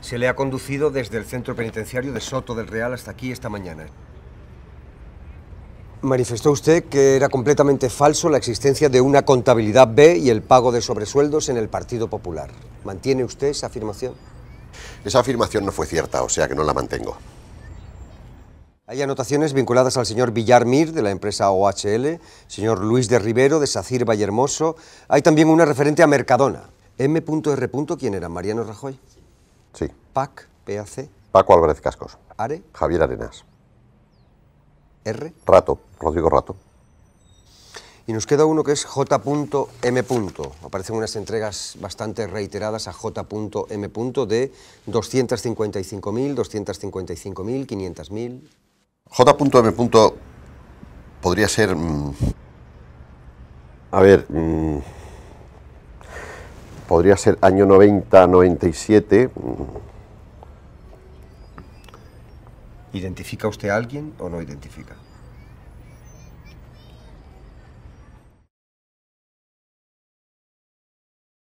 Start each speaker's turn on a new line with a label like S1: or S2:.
S1: Se le ha conducido desde el centro penitenciario de Soto del Real hasta aquí esta mañana. Manifestó usted que era completamente falso la existencia de una contabilidad B y el pago de sobresueldos en el Partido Popular. ¿Mantiene usted esa afirmación?
S2: Esa afirmación no fue cierta, o sea que no la mantengo.
S1: Hay anotaciones vinculadas al señor Villar Mir, de la empresa OHL, señor Luis de Rivero, de Sacir Vallehermoso. Hay también una referente a Mercadona. M.R. ¿Quién era? ¿Mariano Rajoy? Sí. PAC, PAC.
S3: Paco Álvarez Cascos. Are. Javier Arenas. R. Rato, Rodrigo Rato.
S1: Y nos queda uno que es J.M. Aparecen unas entregas bastante reiteradas a J.M. de 255.000, 255.000, 500.000.
S4: J.M. podría ser... Mm, a ver... Mm, podría ser año 90, 97.
S1: ¿Identifica usted a alguien o no identifica?